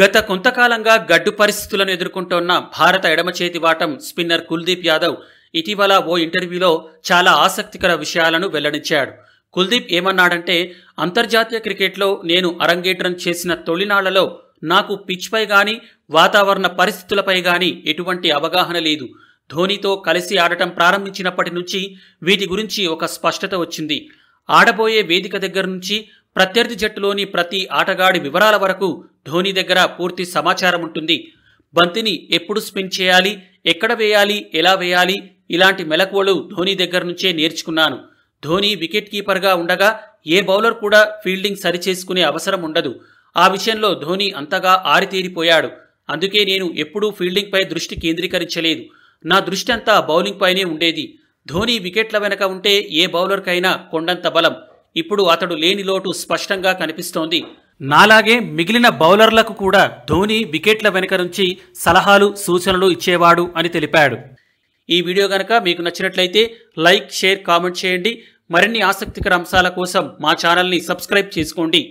గత కొంతకాలంగా గడ్డు పరిస్థితులను ఎదుర్కొంటున్న భారత ఎడమ చేతి వాటం స్పిన్నర్ కుల్దీప్ యాదవ్ ఇటీవల ఓ ఇంటర్వ్యూలో చాలా ఆసక్తికర విషయాలను వెల్లడించాడు కుల్దీప్ ఏమన్నాడంటే అంతర్జాతీయ క్రికెట్లో నేను అరంగేట్రం చేసిన తొలినాళ్లలో నాకు పిచ్పై గాని వాతావరణ పరిస్థితులపై గాని ఎటువంటి అవగాహన లేదు ధోనితో కలిసి ఆడటం ప్రారంభించినప్పటి నుంచి వీటి గురించి ఒక స్పష్టత వచ్చింది ఆడబోయే వేదిక దగ్గర నుంచి ప్రత్యర్థి జట్టులోని ప్రతి ఆటగాడి వివరాల వరకు ధోని దగ్గర పూర్తి సమాచారం ఉంటుంది బంతిని ఎప్పుడు స్పిన్ చేయాలి ఎక్కడ వేయాలి ఎలా వేయాలి ఇలాంటి మెలకువలు ధోని దగ్గర నుంచే నేర్చుకున్నాను ధోని వికెట్ కీపర్గా ఉండగా ఏ బౌలర్ కూడా ఫీల్డింగ్ సరిచేసుకునే అవసరం ఉండదు ఆ విషయంలో ధోని అంతగా ఆరితేరిపోయాడు అందుకే నేను ఎప్పుడూ ఫీల్డింగ్పై దృష్టి కేంద్రీకరించలేదు నా దృష్టి అంతా బౌలింగ్పైనే ఉండేది ధోని వికెట్ల వెనక ఉంటే ఏ బౌలర్కైనా కొండంత బలం ఇప్పుడు అతడు లేని లోటు స్పష్టంగా కనిపిస్తోంది నాలాగే మిగిలిన బౌలర్లకు కూడా ధోని వికెట్ల వెనుక నుంచి సలహాలు సూచనలు ఇచ్చేవాడు అని తెలిపాడు ఈ వీడియో కనుక మీకు నచ్చినట్లయితే లైక్ షేర్ కామెంట్ చేయండి మరిన్ని ఆసక్తికర అంశాల కోసం మా ఛానల్ని సబ్స్క్రైబ్ చేసుకోండి